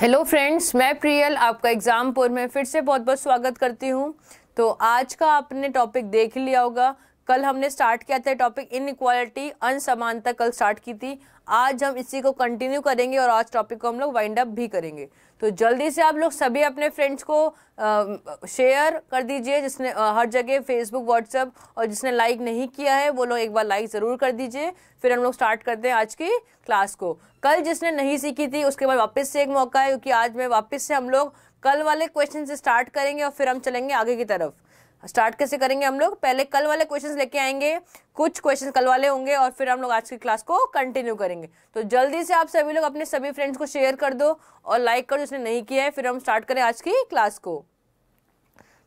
Hello friends मैं प्रियल आपका एग्ज़ामपुर में फिर से बहुत बहुत स्वागत करती हूँ तो आज का आपने टॉपिक देख लिया होगा कल हमने स्टार्ट किया था टॉपिक इन इक्वालिटी अनसमानता कल स्टार्ट की थी आज हम इसी को कंटिन्यू करेंगे और आज टॉपिक को हम लोग वाइंड अप भी करेंगे तो जल्दी से आप लोग सभी अपने फ्रेंड्स को शेयर कर दीजिए जिसने आ, हर जगह फेसबुक व्हाट्सएप और जिसने लाइक नहीं किया है वो लोग एक बार लाइक ज़रूर कर दीजिए फिर हम लोग स्टार्ट करते हैं आज की क्लास को कल जिसने नहीं सीखी थी उसके बाद वापस से एक मौका है क्योंकि आज मैं वापस से हम लोग कल वाले क्वेश्चन से स्टार्ट करेंगे और फिर हम चलेंगे आगे की तरफ स्टार्ट कैसे करेंगे हम लोग पहले कल वाले क्वेश्चन लेके आएंगे कुछ क्वेश्चन कल वाले होंगे और फिर हम लोग आज की क्लास को कंटिन्यू करेंगे तो जल्दी से आप सभी लोग अपने सभी फ्रेंड्स को शेयर कर दो और लाइक कर दो जिसने नहीं किया है फिर हम स्टार्ट करें आज की क्लास को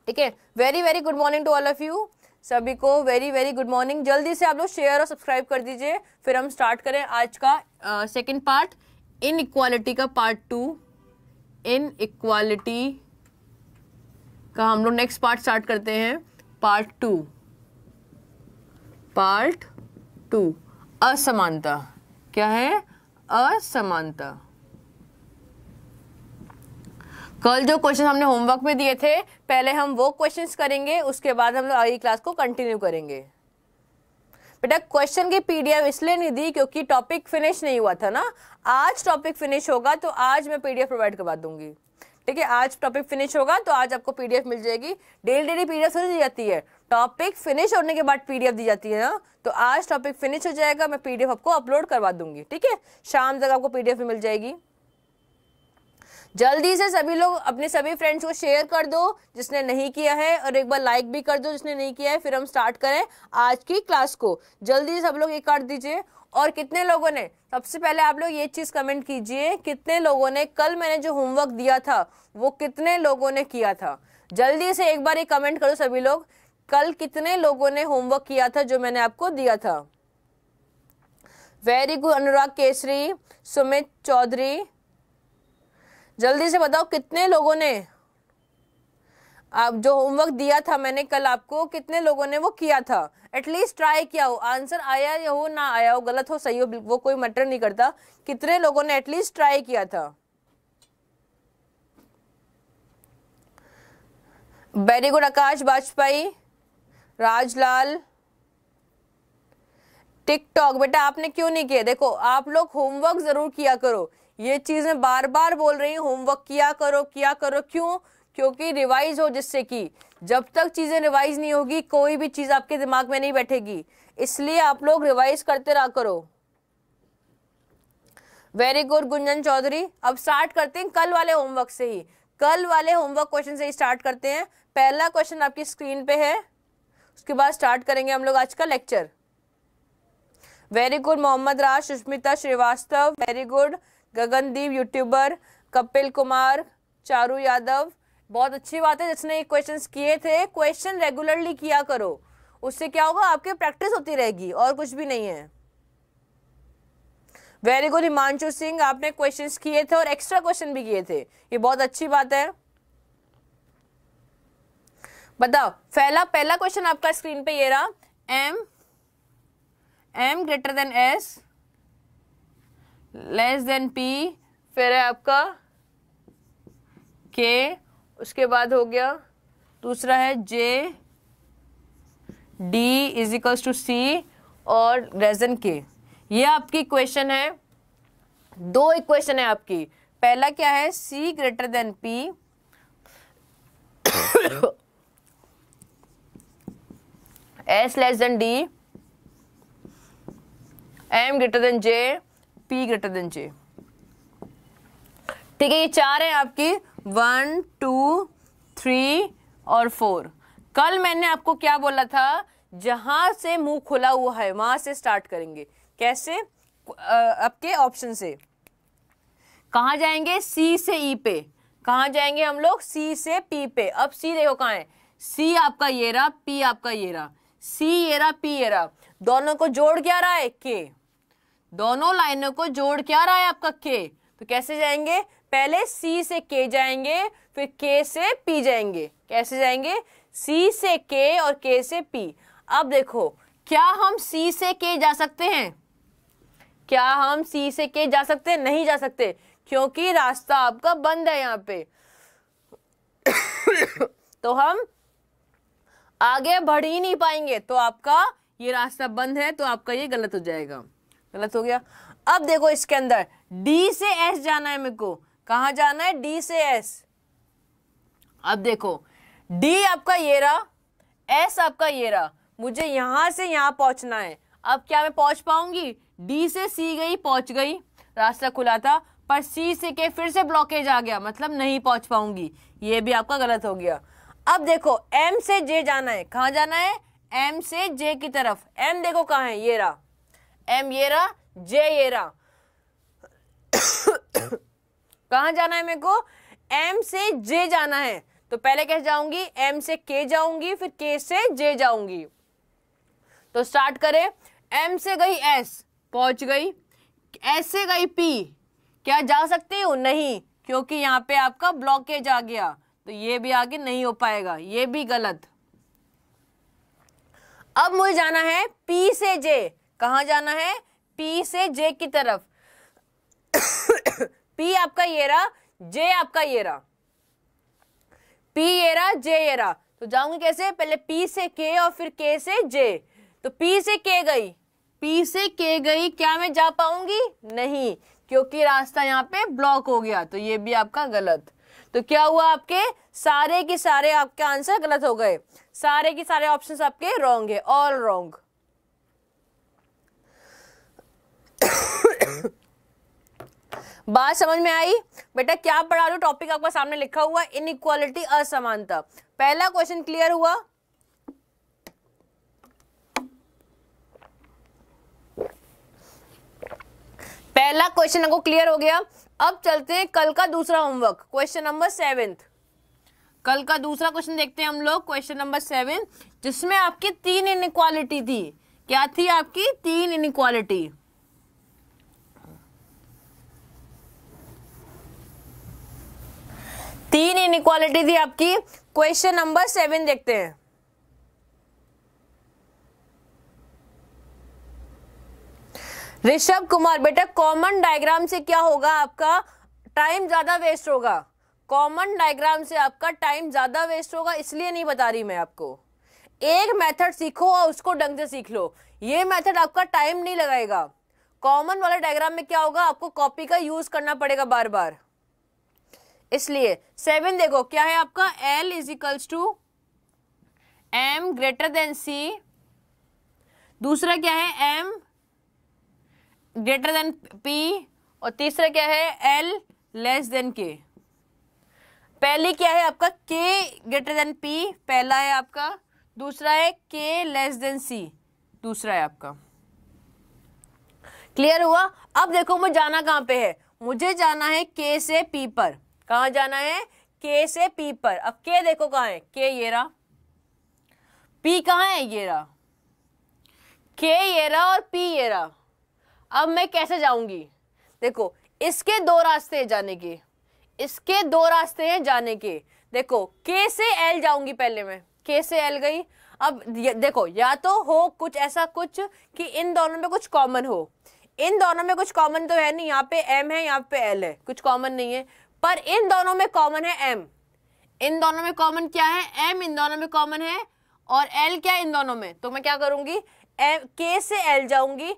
ठीक है very very good morning to all of you सभी को वेरी वेरी गुड मॉर्निंग जल्दी से आप लोग शेयर और सब्सक्राइब कर दीजिए फिर हम स्टार्ट करें आज का सेकेंड पार्ट इन इक्वालिटी का पार्ट टू इन इक्वालिटी तो हम लोग नेक्स्ट पार्ट स्टार्ट करते हैं पार्ट टू पार्ट टू असमानता क्या है असमानता कल जो क्वेश्चन हमने होमवर्क में दिए थे पहले हम वो क्वेश्चंस करेंगे उसके बाद हम लोग अगली क्लास को कंटिन्यू करेंगे बेटा क्वेश्चन की पीडीएफ इसलिए नहीं दी क्योंकि टॉपिक फिनिश नहीं हुआ था ना आज टॉपिक फिनिश होगा तो आज मैं पीडीएफ प्रोवाइड करवा दूंगी ठीक है आज टॉपिक फिनिश होगा तो आज आपको पीडीएफ मिल जाएगी डेली डेली पीडीएफ थोड़ी दी जाती है टॉपिक फिनिश होने के बाद पीडीएफ दी जाती है ना तो आज टॉपिक फिनिश हो जाएगा मैं पीडीएफ आपको अपलोड करवा दूंगी ठीक है शाम तक आपको पीडीएफ मिल जाएगी जल्दी से सभी लोग अपने सभी फ्रेंड्स को शेयर कर दो जिसने नहीं किया है और एक बार लाइक भी कर दो जिसने नहीं किया है फिर हम स्टार्ट करें आज की क्लास को जल्दी से सब लोग ये कर दीजिए और कितने लोगों ने सबसे पहले आप लोग ये चीज़ कमेंट कीजिए कितने लोगों ने कल मैंने जो होमवर्क दिया था वो कितने लोगों ने किया था जल्दी से एक बार ये कमेंट करो सभी लोग कल कितने लोगों ने होमवर्क किया था जो मैंने आपको दिया था वेरी गुड अनुराग केसरी सुमित चौधरी जल्दी से बताओ कितने लोगों ने आप जो होमवर्क दिया था मैंने कल आपको कितने लोगों ने वो किया था एटलीस्ट ट्राई किया हो आंसर आया या हो ना आया हो गलत हो सही हो वो कोई मैटर नहीं करता कितने लोगों ने एटलीस्ट ट्राई किया था very good Akash Vajpayee Rajlal TikTok बेटा आपने क्यों नहीं किया देखो आप लोग होमवर्क जरूर किया करो ये चीज मैं बार बार बोल रही हूँ होमवर्क किया करो किया करो क्यों क्योंकि रिवाइज हो जिससे कि जब तक चीज़ें रिवाइज नहीं होगी कोई भी चीज़ आपके दिमाग में नहीं बैठेगी इसलिए आप लोग रिवाइज करते रहा करो वेरी गुड गुंजन चौधरी अब स्टार्ट करते हैं कल वाले होमवर्क से ही कल वाले होमवर्क क्वेश्चन से ही स्टार्ट करते हैं पहला क्वेश्चन आपकी स्क्रीन पे है उसके बाद स्टार्ट करेंगे हम लोग आज का lecture very good Mohammad Raj Sushmita Srivastava very good Gagandeep YouTuber Kapil Kumar Charu Yadav बहुत अच्छी बात है जिसने क्वेश्चंस किए थे क्वेश्चन रेगुलरली किया करो उससे क्या होगा आपके प्रैक्टिस होती रहेगी और कुछ भी नहीं है वेरी गुड हिमांशु सिंह आपने क्वेश्चंस किए थे और एक्स्ट्रा क्वेश्चन भी किए थे ये बहुत अच्छी बात है बताओ पहला पहला क्वेश्चन आपका स्क्रीन पे ये रहा M M greater than S less than P फिर है आपका के उसके बाद हो गया दूसरा है J D is equals to C और रेजन के ये आपकी इक्वेशन है दो इक्वेशन है आपकी पहला क्या है C greater than P S less than D M greater than J P greater than J ठीक है ये चार है आपकी वन टू थ्री और फोर कल मैंने आपको क्या बोला था जहां से मुंह खुला हुआ है वहां से स्टार्ट करेंगे कैसे आपके ऑप्शन से कहा जाएंगे सी से ई e पे कहा जाएंगे हम लोग सी से पी पे अब सी देखो कहा है सी आपका ये रहा पी आपका ये रहा सी ये रहा पी ये रहा दोनों को जोड़ क्या रहा है के दोनों लाइनों को जोड़ क्या रहा है आपका के तो कैसे जाएंगे पहले सी से के जाएंगे फिर के से पी जाएंगे कैसे जाएंगे सी से के और के से पी अब देखो क्या हम सी से के जा सकते हैं क्या हम सी से के जा सकते हैं नहीं जा सकते क्योंकि रास्ता आपका बंद है यहाँ पे तो हम आगे बढ़ ही नहीं पाएंगे तो आपका ये रास्ता बंद है तो आपका ये गलत हो जाएगा गलत हो गया अब देखो इसके अंदर डी से एस जाना है मेरे को कहा जाना है डी से एस अब देखो डी आपका ये रहा एस आपका ये रहा मुझे यहां से यहां पहुंचना है अब क्या मैं पहुंच पाऊंगी डी से सी गई पहुंच गई रास्ता खुला था पर सी से के फिर से ब्लॉकेज आ गया मतलब नहीं पहुंच पाऊंगी ये भी आपका गलत हो गया अब देखो एम से जे जाना है कहा जाना है एम से जे की तरफ एम देखो कहा है ये रहा एम ये रहा जे ये रहा कहाँ जाना है मेरे को एम से जे जाना है तो पहले कैसे जाऊंगी एम से के जाऊंगी फिर के से जे जाऊंगी तो स्टार्ट करें एम से गई एस पहुंच गई एस से गई पी क्या जा सकती हूँ नहीं क्योंकि यहाँ पे आपका ब्लॉकेज आ गया तो ये भी आगे नहीं हो पाएगा ये भी गलत अब मुझे जाना है पी से जे कहा जाना है पी से जे की तरफ पी आपका ये रहा जे आपका ये रहा पी ये रहा जे ये रहा तो जाऊंगी कैसे पहले पी से के और फिर के से जे तो पी से के गई पी से के गई क्या मैं जा पाऊंगी नहीं क्योंकि रास्ता यहाँ पे ब्लॉक हो गया तो ये भी आपका गलत तो क्या हुआ आपके सारे के सारे आपके आंसर गलत हो गए सारे के सारे ऑप्शन आपके रॉन्ग है ऑल रॉन्ग बात समझ में आई बेटा क्या पढ़ा रहे टॉपिक आपका सामने लिखा हुआ इन इक्वालिटी असमानता पहला क्वेश्चन क्लियर हुआ पहला क्वेश्चन आपको क्लियर हो गया अब चलते हैं कल का दूसरा होमवर्क क्वेश्चन नंबर सेवेंथ कल का दूसरा क्वेश्चन देखते हैं हम लोग क्वेश्चन नंबर सेवन जिसमें आपकी तीन इनक्वालिटी थी क्या थी आपकी तीन इनक्वालिटी तीन इनक्वालिटी थी आपकी क्वेश्चन नंबर सेवन देखते हैं ऋषभ कुमार बेटा कॉमन डायग्राम से क्या होगा आपका टाइम ज्यादा वेस्ट होगा कॉमन डायग्राम से आपका टाइम ज्यादा वेस्ट होगा इसलिए नहीं बता रही मैं आपको एक मेथड सीखो और उसको ढंग से सीख लो ये मेथड आपका टाइम नहीं लगाएगा कॉमन वाले डायग्राम में क्या होगा आपको कॉपी का यूज करना पड़ेगा बार बार इसलिए सेवन देखो क्या है आपका L is equals to M greater than C दूसरा क्या है एम ग्रेटर देन पी और तीसरा क्या है एल लेस देन के पहली क्या है आपका के ग्रेटर देन पी पहला है आपका दूसरा है के लेस देन सी दूसरा है आपका क्लियर हुआ अब देखो मुझे जाना कहां पे है मुझे जाना है के से पी पर कहां जाना है के से पी पर अब के देखो कहा है के ये रहा पी कहा है ये रहा के ये रहा और पी ये रहा अब मैं कैसे जाऊंगी देखो इसके दो रास्ते हैं जाने के इसके दो रास्ते हैं जाने के देखो के से एल जाऊंगी पहले मैं के से एल गई अब देखो या तो हो कुछ ऐसा कुछ कि इन दोनों में कुछ कॉमन हो इन दोनों में कुछ कॉमन तो है नहीं यहाँ पे एम है यहाँ पे एल है कुछ कॉमन नहीं है पर इन दोनों में कॉमन है एम इन दोनों में कॉमन क्या है एम इन दोनों में कॉमन है और एल क्या इन दोनों में तो मैं क्या करूंगी के से एल जाऊंगी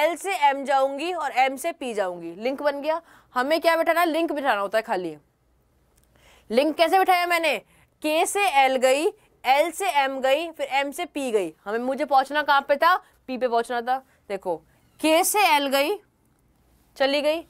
एल से एम जाऊंगी और एम से पी जाऊंगी लिंक बन गया हमें क्या बैठाना लिंक बिठाना होता है खाली लिंक कैसे बिठाया मैंने के से एल गई एल से एम गई फिर एम से पी गई हमें मुझे पहुंचना कहां पे था पी पे पहुंचना था देखो के से एल गई चली गई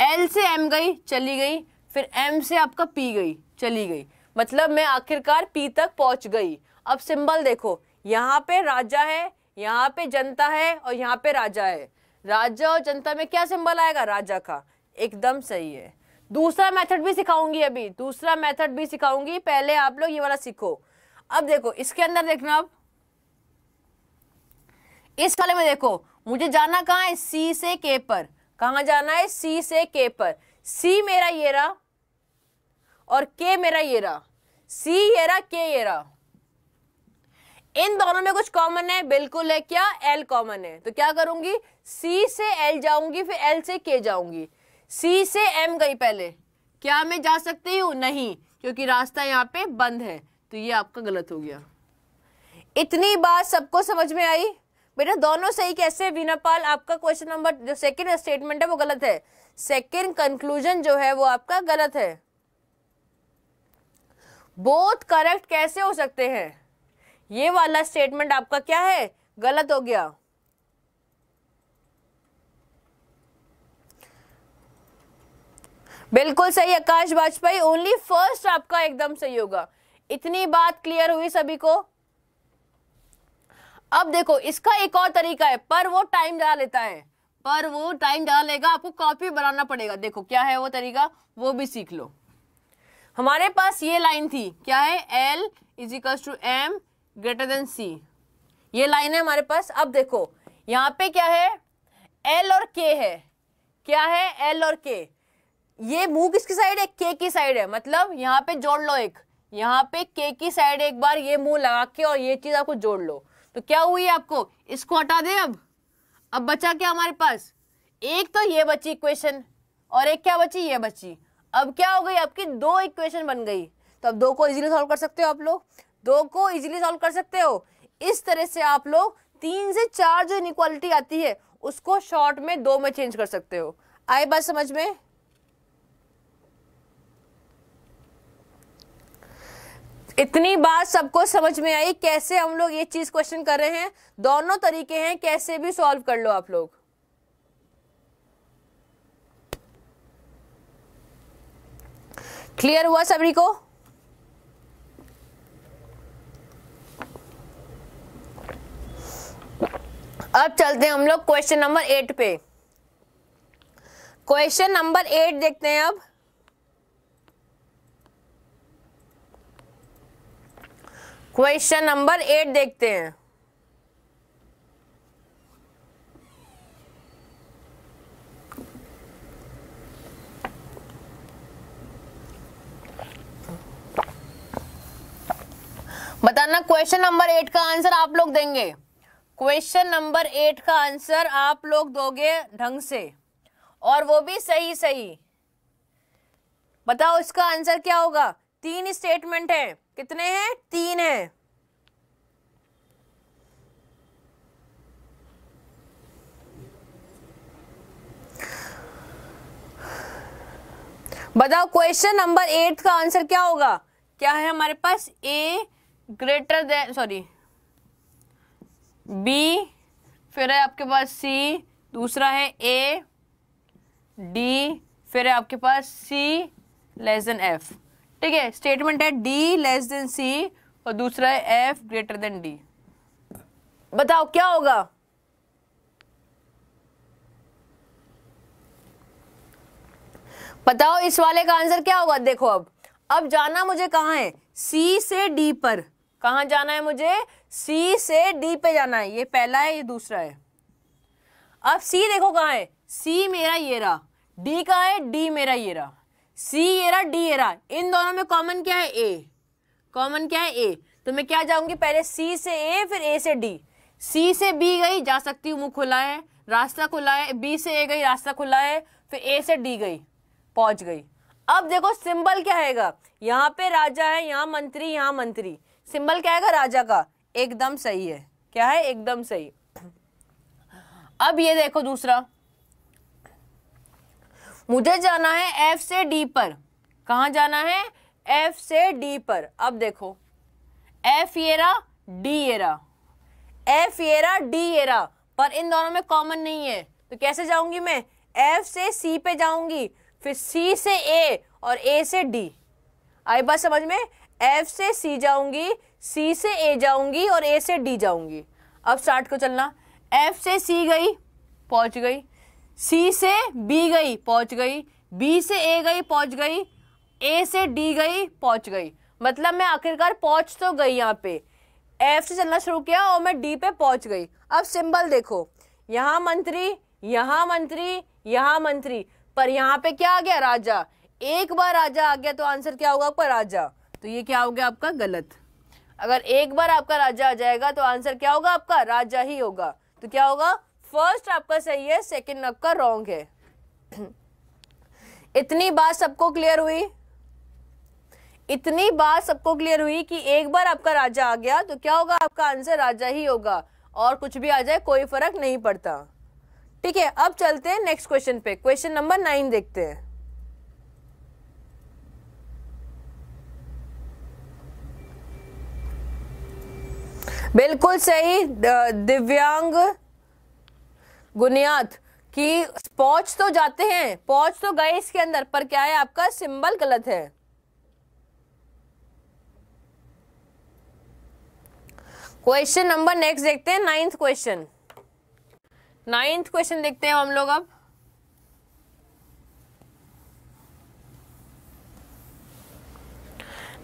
एल से एम गई चली गई फिर एम से आपका पी गई चली गई मतलब मैं आखिरकार पी तक पहुंच गई अब सिंबल देखो यहाँ पे राजा है यहाँ पे जनता है और यहाँ पे राजा है राजा और जनता में क्या सिंबल आएगा राजा का एकदम सही है दूसरा मेथड भी सिखाऊंगी अभी दूसरा मेथड भी सिखाऊंगी पहले आप लोग ये वाला सीखो अब देखो इसके अंदर देखना अब इस वाले में देखो मुझे जाना कहाँ है सी से के पर कहां जाना है सी से के पर सी मेरा ये रहा और के मेरा ये रहा सी ये रहा के ये रहा इन दोनों में कुछ कॉमन है बिल्कुल है क्या एल कॉमन है तो क्या करूंगी सी से एल जाऊंगी फिर एल से के जाऊंगी सी से एम गई पहले क्या मैं जा सकती हूं नहीं क्योंकि रास्ता यहां पे बंद है तो ये आपका गलत हो गया इतनी बात सबको समझ में आई बेटा दोनों सही कैसे पाल आपका क्वेश्चन नंबर जो सेकंड स्टेटमेंट है वो गलत है सेकंड कंक्लूजन जो है वो आपका गलत है बोथ करेक्ट कैसे हो सकते हैं ये वाला स्टेटमेंट आपका क्या है गलत हो गया बिल्कुल सही आकाश वाजपेयी ओनली फर्स्ट आपका एकदम सही होगा इतनी बात क्लियर हुई सभी को अब देखो इसका एक और तरीका है पर वो टाइम ज़्यादा लेता है पर वो टाइम ज़्यादा लेगा आपको कॉपी बनाना पड़ेगा देखो क्या है वो तरीका वो भी सीख लो हमारे पास ये लाइन थी क्या है L is to M greater than C ये लाइन है हमारे पास अब देखो यहाँ पे क्या है एल और के है क्या है एल और के ये मुंह किसकी साइड है के की साइड है मतलब यहाँ पे जोड़ लो एक यहाँ पे के की साइड एक बार ये मुंह लगा के और ये चीज आपको जोड़ लो तो क्या हुई आपको इसको हटा दें अब अब बचा क्या हमारे पास एक तो ये बची इक्वेशन और एक क्या बची ये बची अब क्या हो गई आपकी दो इक्वेशन बन गई तो अब दो को इजीली सॉल्व कर सकते हो आप लोग दो को इजीली सॉल्व कर सकते हो इस तरह से आप लोग तीन से चार जो इनक्वालिटी आती है उसको शॉर्ट में दो में चेंज कर सकते हो आए बात समझ में इतनी बात सबको समझ में आई कैसे हम लोग ये चीज क्वेश्चन कर रहे हैं दोनों तरीके हैं कैसे भी सॉल्व कर लो आप लोग क्लियर हुआ सभी को अब चलते हैं हम लोग क्वेश्चन नंबर एट पे क्वेश्चन नंबर एट देखते हैं अब क्वेश्चन नंबर एट देखते हैं बताना क्वेश्चन नंबर एट का आंसर आप लोग देंगे क्वेश्चन नंबर एट का आंसर आप लोग दोगे ढंग से और वो भी सही सही बताओ इसका आंसर क्या होगा तीन स्टेटमेंट है कितने हैं तीन हैं बताओ क्वेश्चन नंबर एट का आंसर क्या होगा क्या है हमारे पास A greater than sorry B फिर है आपके पास सी दूसरा है ए डी फिर है आपके पास सी लेस देन एफ ठीक है स्टेटमेंट है डी लेस देन सी और दूसरा है एफ ग्रेटर देन डी बताओ क्या होगा बताओ इस वाले का आंसर क्या होगा देखो अब अब जाना मुझे कहां है सी से डी पर कहा जाना है मुझे सी से डी पे जाना है ये पहला है ये दूसरा है अब सी देखो कहां है सी मेरा ये रहा डी का है डी मेरा ये रहा सी एरा डी एरा इन दोनों में कॉमन क्या है ए कॉमन क्या है ए तो मैं क्या जाऊंगी पहले सी से ए फिर ए से डी सी से बी गई जा सकती हूँ मुंह खुला है रास्ता खुला है बी से ए गई रास्ता खुला है फिर ए से डी गई पहुंच गई अब देखो सिंबल क्या आएगा यहाँ पे राजा है यहाँ मंत्री यहाँ मंत्री सिंबल क्या आएगा राजा का एकदम सही है क्या है एकदम सही अब ये देखो दूसरा मुझे जाना है एफ से डी पर कहाँ जाना है एफ से डी पर अब देखो F era D era F era D era पर इन दोनों में कॉमन नहीं है तो कैसे जाऊंगी मैं एफ से सी पे जाऊंगी फिर सी से ए और ए से डी आई बात समझ में एफ से सी जाऊंगी सी से ए जाऊंगी और ए से डी जाऊंगी अब स्टार्ट को चलना एफ से सी गई पहुंच गई सी से बी गई पहुंच गई बी से ए गई पहुंच गई ए से डी गई पहुंच गई मतलब मैं आखिरकार पहुंच तो गई यहाँ पे एफ से चलना शुरू किया और मैं डी पे पहुंच गई अब सिंबल देखो यहाँ मंत्री यहाँ मंत्री यहाँ मंत्री पर यहाँ पे क्या आ गया राजा एक बार राजा आ गया तो आंसर क्या होगा आपका राजा तो ये क्या हो गया आपका गलत अगर एक बार आपका राजा आ जाएगा तो आंसर क्या होगा आपका राजा ही होगा तो क्या होगा फर्स्ट आपका सही है सेकेंड आपका रॉन्ग है इतनी बात सबको क्लियर हुई इतनी बात सबको क्लियर हुई कि एक बार आपका राजा आ गया तो क्या होगा आपका आंसर राजा ही होगा और कुछ भी आ जाए कोई फर्क नहीं पड़ता ठीक है अब चलते हैं नेक्स्ट क्वेश्चन पे क्वेश्चन नंबर नाइन देखते हैं बिल्कुल सही दिव्यांग बुनियाद कि पहुंच तो जाते हैं पहुंच तो गए इसके अंदर पर क्या है आपका सिंबल गलत है क्वेश्चन नंबर नेक्स्ट देखते हैं नाइन्थ क्वेश्चन नाइन्थ क्वेश्चन देखते हैं हम लोग अब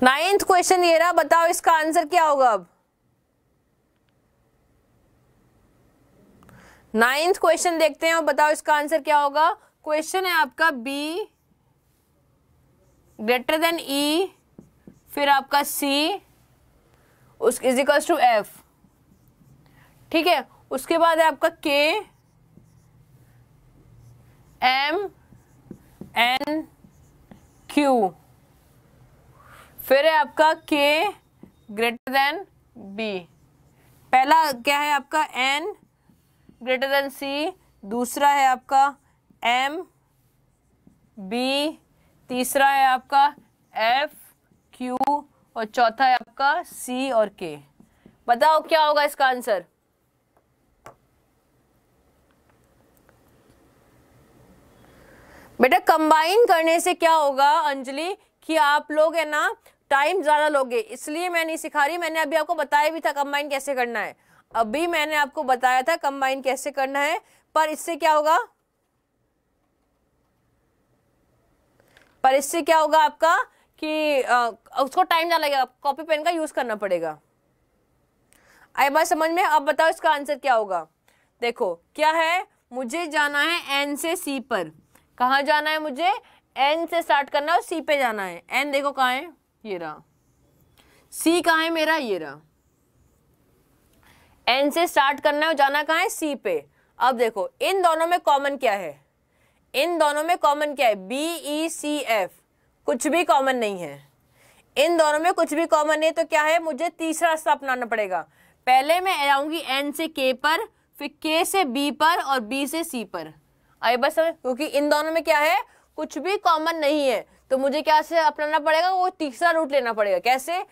नाइन्थ क्वेश्चन ये रहा बताओ इसका आंसर क्या होगा अब नाइन्थ क्वेश्चन देखते हैं और बताओ इसका आंसर क्या होगा क्वेश्चन है आपका बी ग्रेटर देन ई फिर आपका सी उस इज इक्वल्स टू एफ ठीक है उसके बाद है आपका के एम एन क्यू फिर है आपका के ग्रेटर देन बी पहला क्या है आपका एन ग्रेटर देन सी दूसरा है आपका एम बी तीसरा है आपका एफ क्यू और चौथा है आपका सी और के बताओ क्या होगा इसका आंसर बेटा कंबाइन करने से क्या होगा अंजलि कि आप लोग है ना टाइम ज़्यादा लोगे इसलिए मैं नहीं सिखा रही मैंने अभी आपको बताया भी था कंबाइन कैसे करना है अभी मैंने आपको बताया था कंबाइन कैसे करना है पर इससे क्या होगा पर इससे क्या होगा आपका कि आ, उसको टाइम ना लगेगा कॉपी पेन का यूज करना पड़ेगा आई बात समझ में अब बताओ इसका आंसर क्या होगा देखो क्या है मुझे जाना है एन से सी पर कहा जाना है मुझे एन से स्टार्ट करना है और सी पे जाना है एन देखो कहा है ये रहा सी कहा है मेरा ये रहा एन से स्टार्ट करना है और जाना कहाँ है सी पे अब देखो इन दोनों में कॉमन क्या है इन दोनों में कॉमन क्या है बी ई सी एफ कुछ भी कॉमन नहीं है इन दोनों में कुछ भी कॉमन नहीं तो क्या है मुझे तीसरा रास्ता अपनाना पड़ेगा पहले मैं आऊंगी एन से के पर फिर के से बी पर और बी से सी पर आई बस क्योंकि इन दोनों में क्या है कुछ भी कॉमन नहीं है तो मुझे क्या से अपनाना पड़ेगा वो तीसरा रूट लेना पड़ेगा कैसे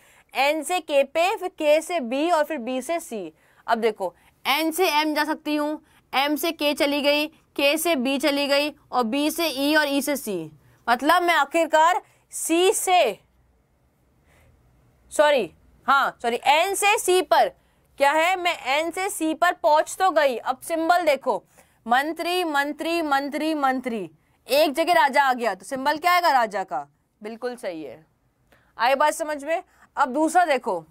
एन से के पे फिर के से बी और फिर बी से सी अब देखो एन से एम जा सकती हूँ एम से के चली गई के से बी चली गई और बी से ई e और ई e से सी मतलब मैं आखिरकार सी से सॉरी हाँ सॉरी एन से सी पर क्या है मैं एन से सी पर पहुंच तो गई अब सिंबल देखो मंत्री मंत्री मंत्री मंत्री एक जगह राजा आ गया तो सिंबल क्या आएगा राजा का बिल्कुल सही है आई बात समझ में अब दूसरा देखो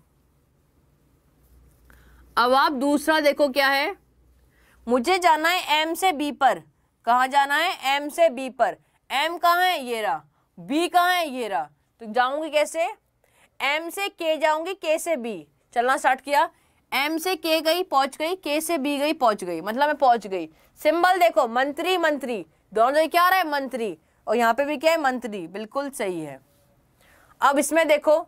अब आप दूसरा देखो क्या है मुझे जाना है एम से बी पर कहा जाना है एम से बी पर एम कहाँ है ये रहा बी कहाँ है ये रहा तो जाऊंगी कैसे एम से के जाऊंगी के से बी चलना स्टार्ट किया एम से के गई पहुंच गई के से बी गई पहुंच गई मतलब मैं पहुंच गई सिंबल देखो मंत्री मंत्री दोनों जगह क्या आ रहा है मंत्री और यहाँ पे भी क्या है मंत्री बिल्कुल सही है अब इसमें देखो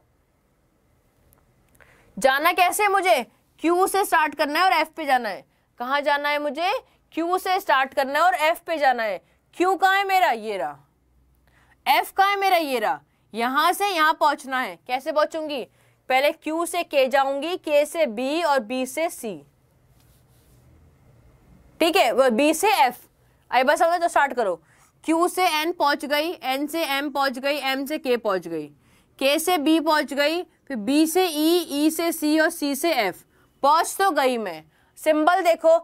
जाना कैसे मुझे क्यू से स्टार्ट करना है और एफ पे जाना है कहाँ जाना है मुझे क्यू से स्टार्ट करना है और एफ पे जाना है क्यू कहाँ है मेरा ये रहा एफ कहाँ है मेरा ये रहा यहाँ से यहाँ पहुँचना है कैसे पहुँचूंगी पहले क्यू से के जाऊंगी के से बी और बी से सी ठीक है वो बी से एफ आई बस समझ तो स्टार्ट करो क्यू से एन पहुंच गई एन से एम पहुंच गई एम से के पहुंच गई के से बी पहुंच गई फिर बी से ई e, ई e से सी और सी से एफ पहुंच तो गई मैं सिंबल देखो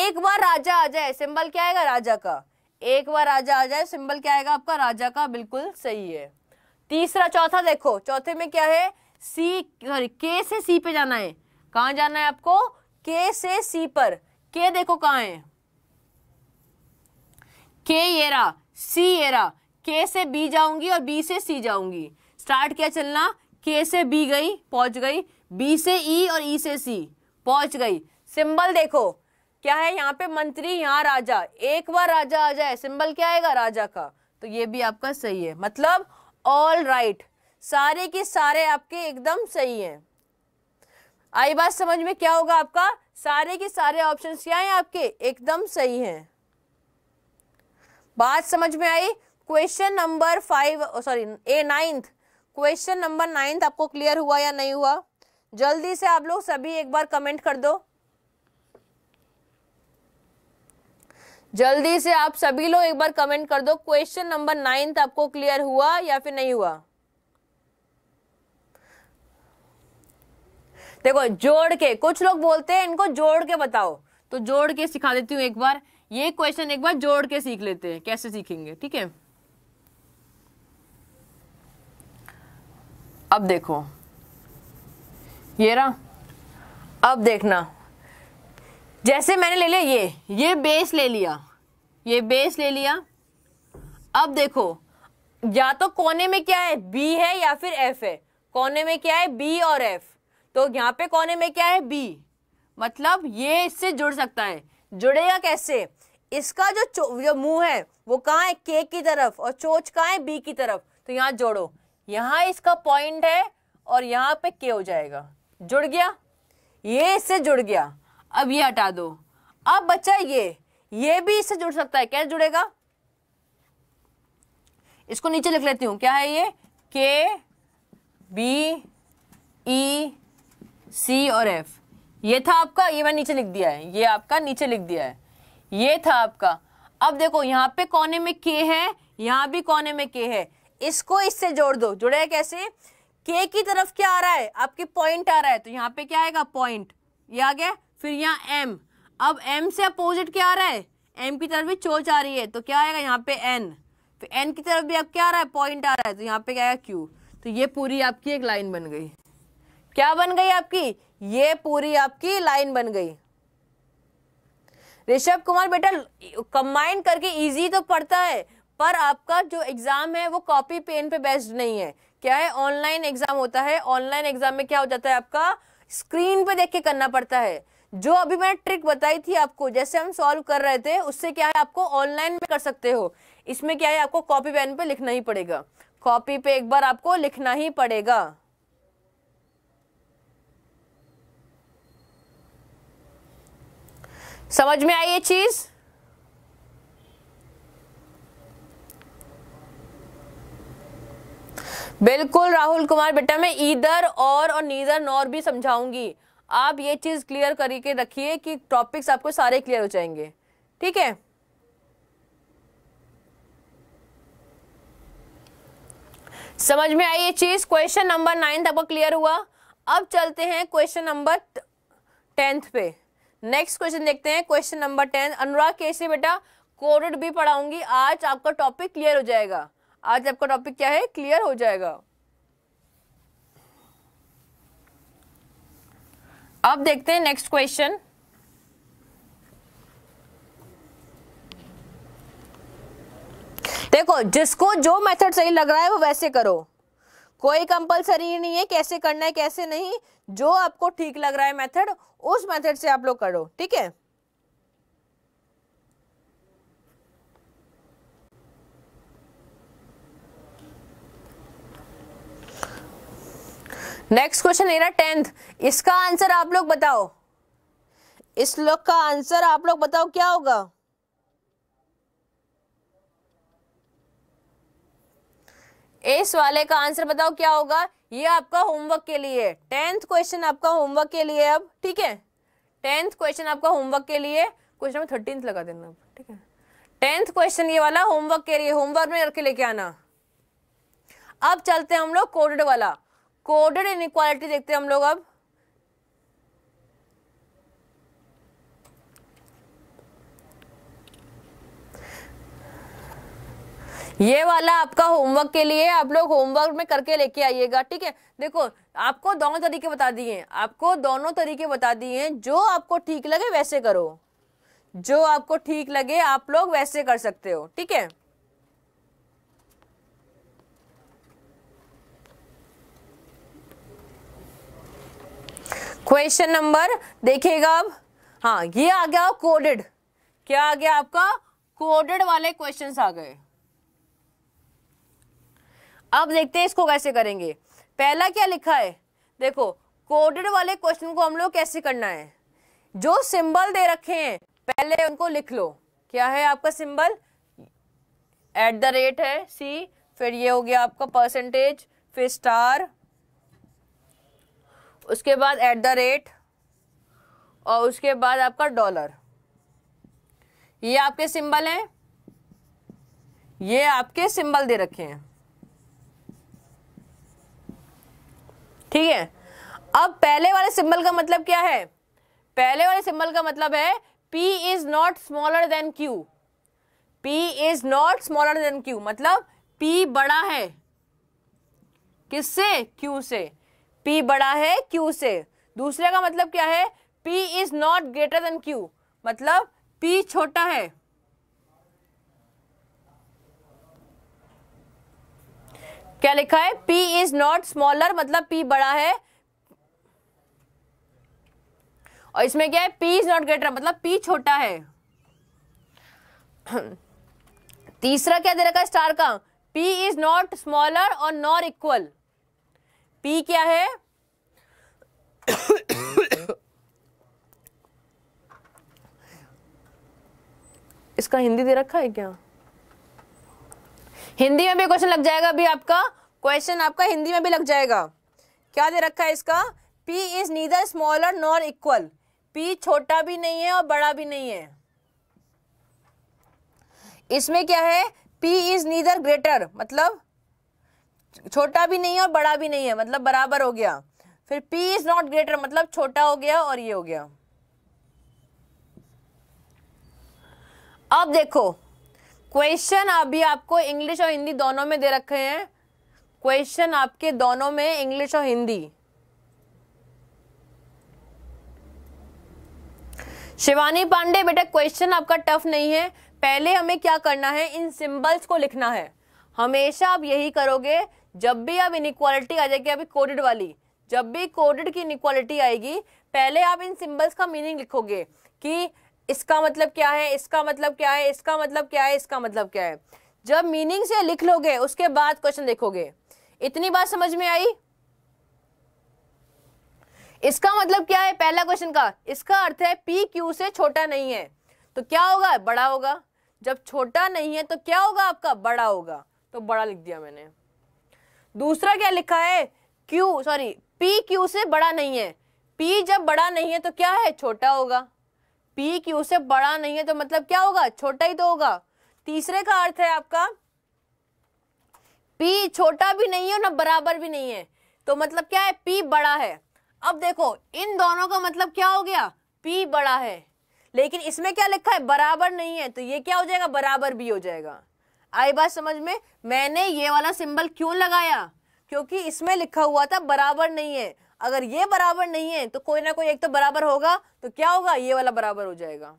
एक बार राजा आ जाए सिंबल क्या आएगा राजा का एक बार राजा आ जाए सिंबल क्या आएगा आपका राजा का बिल्कुल सही है तीसरा चौथा देखो चौथे में क्या है सी सॉरी के से सी पे जाना है कहाँ जाना है आपको के से सी पर के देखो कहाँ है के येरा सी येरा के से बी जाऊंगी और बी से सी जाऊंगी स्टार्ट क्या चलना के से बी गई पहुंच गई बी से ई e और ई e से सी पहुंच गई सिंबल देखो क्या है यहाँ पे मंत्री यहाँ राजा एक बार राजा आ जाए सिंबल क्या आएगा राजा का तो ये भी आपका सही है मतलब ऑल राइट right. सारे के सारे आपके एकदम सही हैं आई बात समझ में क्या होगा आपका सारे के सारे ऑप्शंस क्या हैं आपके एकदम सही हैं बात समझ में आई question number five sorry A ninth question number ninth आपको क्लियर हुआ या नहीं हुआ जल्दी से आप लोग सभी एक बार कमेंट कर दो जल्दी से आप सभी लोग एक बार कमेंट कर दो क्वेश्चन नंबर नाइन्थ तो आपको क्लियर हुआ या फिर नहीं हुआ देखो जोड़ के कुछ लोग बोलते हैं इनको जोड़ के बताओ तो जोड़ के सिखा देती हूँ एक बार ये क्वेश्चन एक बार जोड़ के सीख लेते हैं कैसे सीखेंगे ठीक है अब देखो ये रहा अब देखना जैसे मैंने ले लिया ये ये बेस ले लिया ये बेस ले लिया अब देखो या तो कोने में क्या है बी है या फिर एफ है कोने में क्या है बी और एफ तो यहाँ पे कोने में क्या है बी मतलब ये इससे जुड़ सकता है जुड़ेगा कैसे इसका जो जो मुंह है वो कहा है के की तरफ और चोच कहाँ है बी की तरफ तो यहाँ जोड़ो यहाँ इसका पॉइंट है और यहाँ पे के हो जाएगा जुड़ गया ये इससे जुड़ गया अब ये हटा दो अब बच्चा ये ये भी इससे जुड़ सकता है कैसे जुड़ेगा इसको नीचे लिख लेती हूं क्या है ये के बी ई सी और एफ ये था आपका ये मैंने नीचे लिख दिया है ये आपका नीचे लिख दिया है ये था आपका अब देखो यहां पे कोने में के है यहां भी कोने में के है इसको इससे जोड़ दो जुड़े कैसे के की तरफ क्या आ रहा है आपके पॉइंट आ रहा है तो यहाँ पे क्या आएगा पॉइंट ये आ गया फिर यहाँ एम अब एम से अपोजिट क्या आ रहा है एम की तरफ भी चोच आ रही है तो क्या आएगा यहाँ पे एन फिर एन की तरफ भी अब क्या आ रहा है पॉइंट आ रहा है तो यहाँ पे क्या आएगा क्यू तो ये पूरी आपकी एक लाइन बन गई क्या बन गई आपकी ये पूरी आपकी लाइन बन गई ऋषभ कुमार बेटा कंबाइंड करके इजी तो पड़ता है पर आपका जो एग्जाम है वो कॉपी पेन पे बेस्ड नहीं है क्या है ऑनलाइन एग्जाम होता है ऑनलाइन एग्जाम में क्या हो जाता है आपका स्क्रीन पे देख के करना पड़ता है जो अभी मैंने ट्रिक बताई थी आपको जैसे हम सॉल्व कर रहे थे उससे क्या है आपको ऑनलाइन में कर सकते हो इसमें क्या है आपको कॉपी पेन पे लिखना ही पड़ेगा कॉपी पे एक बार आपको लिखना ही पड़ेगा समझ में आई ये चीज़ बिल्कुल राहुल कुमार बेटा मैं इधर और और नीदर नॉर भी समझाऊंगी आप ये चीज़ क्लियर करके रखिए कि टॉपिक्स आपको सारे क्लियर हो जाएंगे ठीक है समझ में आई ये चीज़ क्वेश्चन नंबर नाइन तक क्लियर हुआ अब चलते हैं क्वेश्चन नंबर टेंथ पे नेक्स्ट क्वेश्चन देखते हैं question number tenth Anurag Kesari बेटा कोरिड भी पढ़ाऊंगी आज आपका टॉपिक क्लियर हो जाएगा आज आपका टॉपिक क्या है क्लियर हो जाएगा अब देखते हैं नेक्स्ट क्वेश्चन देखो जिसको जो मेथड सही लग रहा है वो वैसे करो कोई कंपलसरी नहीं है कैसे करना है कैसे नहीं जो आपको ठीक लग रहा है मेथड उस मेथड से आप लोग करो ठीक है नेक्स्ट क्वेश्चन ले रहा टेंथ इसका आंसर आप लोग बताओ इस लोग का आंसर आप लोग बताओ क्या होगा इस वाले का आंसर बताओ क्या होगा ये आपका होमवर्क के लिए टेंथ क्वेश्चन आपका होमवर्क के लिए अब ठीक है टेंथ क्वेश्चन आपका होमवर्क के लिए क्वेश्चन में थर्टीन लगा देना आप ठीक है टेंथ क्वेश्चन ये वाला होमवर्क के लिए होमवर्क में रख के लेके आना अब चलते हैं हम लोग कोडेड वाला कोडेड इनक्वालिटी देखते हैं हम लोग अब ये वाला आपका होमवर्क के लिए आप लोग होमवर्क में करके लेके आइएगा ठीक है देखो आपको दोनों तरीके बता दिए आपको दोनों तरीके बता दिए हैं जो आपको ठीक लगे वैसे करो जो आपको ठीक लगे आप लोग वैसे कर सकते हो ठीक है क्वेश्चन नंबर देखिएगा अब हाँ ये आ गया कोडेड क्या आ गया आपका कोडेड वाले क्वेश्चन आ गए अब देखते हैं इसको कैसे करेंगे पहला क्या लिखा है देखो कोडेड वाले क्वेश्चन को हम लोग कैसे करना है जो सिंबल दे रखे हैं पहले उनको लिख लो क्या है आपका सिंबल एट द रेट है सी फिर ये हो गया आपका परसेंटेज फिर स्टार उसके बाद एट द रेट और उसके बाद आपका डॉलर ये आपके सिंबल हैं ये आपके सिंबल दे रखे हैं ठीक है अब पहले वाले सिंबल का मतलब क्या है पहले वाले सिंबल का मतलब है P is not smaller than Q P is not smaller than Q मतलब P बड़ा है किससे Q से P बड़ा है Q से दूसरे का मतलब क्या है P is not greater than Q मतलब P छोटा है क्या लिखा है P इज नॉट स्मॉलर मतलब P बड़ा है और इसमें क्या है P इज नॉट ग्रेटर मतलब P छोटा है तीसरा क्या दे रखा है स्टार का P इज नॉट स्मॉलर और नॉर इक्वल पी क्या है इसका हिंदी दे रखा है क्या हिंदी में भी क्वेश्चन लग जाएगा अभी आपका क्वेश्चन आपका हिंदी में भी लग जाएगा क्या दे रखा है इसका P is neither smaller nor equal P छोटा भी नहीं है और बड़ा भी नहीं है इसमें क्या है पी इज नीदर ग्रेटर मतलब छोटा भी नहीं है और बड़ा भी नहीं है मतलब बराबर हो गया फिर P इज नॉट ग्रेटर मतलब छोटा हो गया और ये हो गया अब देखो क्वेश्चन अभी आपको इंग्लिश और हिंदी दोनों में दे रखे हैं क्वेश्चन आपके दोनों में इंग्लिश और हिंदी शिवानी पांडे बेटा क्वेश्चन आपका टफ नहीं है पहले हमें क्या करना है इन सिंबल्स को लिखना है हमेशा आप यही करोगे जब भी अब इनिक्वालिटी आ जाएगी अभी कोडेड वाली जब भी कोडेड की इनक्वालिटी आएगी पहले आप इन सिंबल्स का मीनिंग लिखोगे कि इसका मतलब क्या है इसका मतलब क्या है इसका मतलब क्या है इसका मतलब क्या है जब मीनिंग से लिख लोगे उसके बाद क्वेश्चन देखोगे इतनी बात समझ में आई इसका मतलब क्या है पहला क्वेश्चन का इसका अर्थ है पी क्यू से छोटा नहीं है तो क्या होगा बड़ा होगा जब छोटा नहीं है तो क्या होगा आपका बड़ा होगा तो बड़ा लिख दिया मैंने दूसरा क्या लिखा है क्यू सॉरी पी क्यू से बड़ा नहीं है पी जब बड़ा नहीं है तो क्या है छोटा होगा पी क्यू से बड़ा नहीं है तो मतलब क्या होगा छोटा ही तो होगा तीसरे का अर्थ है आपका पी छोटा भी नहीं है ना बराबर भी नहीं है तो मतलब क्या है पी बड़ा है अब देखो इन दोनों का मतलब क्या हो गया पी बड़ा है लेकिन इसमें क्या लिखा है बराबर नहीं है तो ये क्या हो जाएगा बराबर भी हो जाएगा आई बात समझ में मैंने ये वाला सिंबल क्यों लगाया क्योंकि इसमें लिखा हुआ था बराबर नहीं है अगर ये बराबर नहीं है तो कोई ना कोई एक तो बराबर होगा तो क्या होगा ये वाला बराबर हो जाएगा